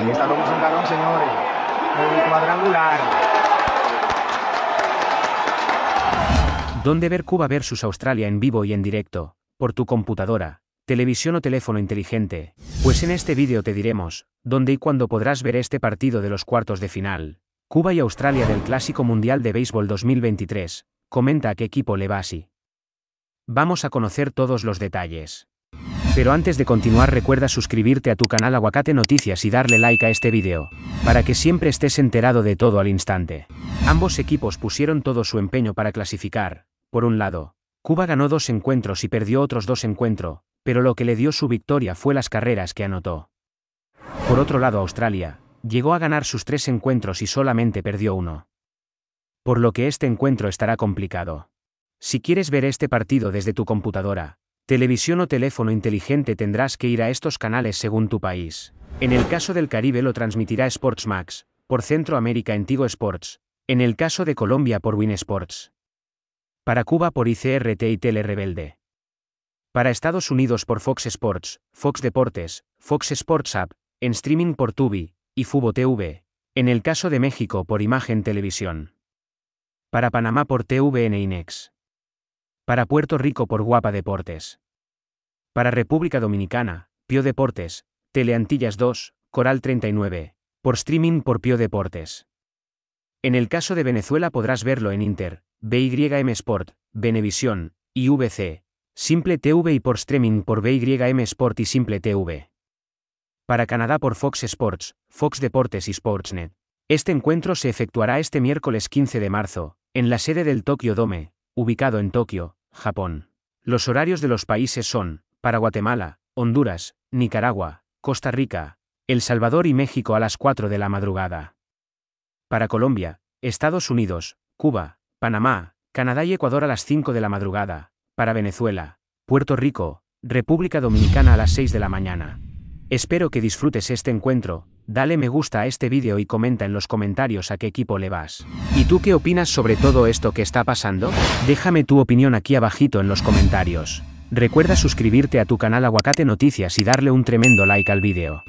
señores. cuadrangular. ¿Dónde ver Cuba versus Australia en vivo y en directo? Por tu computadora, televisión o teléfono inteligente. Pues en este vídeo te diremos, dónde y cuándo podrás ver este partido de los cuartos de final. Cuba y Australia del Clásico Mundial de Béisbol 2023. Comenta a qué equipo le va así. Vamos a conocer todos los detalles. Pero antes de continuar recuerda suscribirte a tu canal Aguacate Noticias y darle like a este video, para que siempre estés enterado de todo al instante. Ambos equipos pusieron todo su empeño para clasificar, por un lado, Cuba ganó dos encuentros y perdió otros dos encuentros, pero lo que le dio su victoria fue las carreras que anotó. Por otro lado Australia, llegó a ganar sus tres encuentros y solamente perdió uno. Por lo que este encuentro estará complicado. Si quieres ver este partido desde tu computadora, televisión o teléfono inteligente tendrás que ir a estos canales según tu país. En el caso del Caribe lo transmitirá Sportsmax, por Centroamérica en Tigo Sports, en el caso de Colombia por Win Sports. Para Cuba por ICRT y Tele Rebelde. Para Estados Unidos por Fox Sports, Fox Deportes, Fox Sports App, en streaming por Tubi y Fubo TV, en el caso de México por Imagen Televisión. Para Panamá por TVN Inex. Para Puerto Rico por Guapa Deportes. Para República Dominicana, Pio Deportes, Teleantillas 2, Coral 39, por streaming por Pio Deportes. En el caso de Venezuela podrás verlo en Inter, BYM Sport, Venevisión, IVC, Simple TV y por streaming por BYM Sport y Simple TV. Para Canadá por Fox Sports, Fox Deportes y Sportsnet. Este encuentro se efectuará este miércoles 15 de marzo, en la sede del Tokyo Dome, ubicado en Tokio, Japón. Los horarios de los países son, para Guatemala, Honduras, Nicaragua, Costa Rica, El Salvador y México a las 4 de la madrugada. Para Colombia, Estados Unidos, Cuba, Panamá, Canadá y Ecuador a las 5 de la madrugada. Para Venezuela, Puerto Rico, República Dominicana a las 6 de la mañana. Espero que disfrutes este encuentro, Dale me gusta a este vídeo y comenta en los comentarios a qué equipo le vas. ¿Y tú qué opinas sobre todo esto que está pasando? Déjame tu opinión aquí abajito en los comentarios. Recuerda suscribirte a tu canal Aguacate Noticias y darle un tremendo like al vídeo.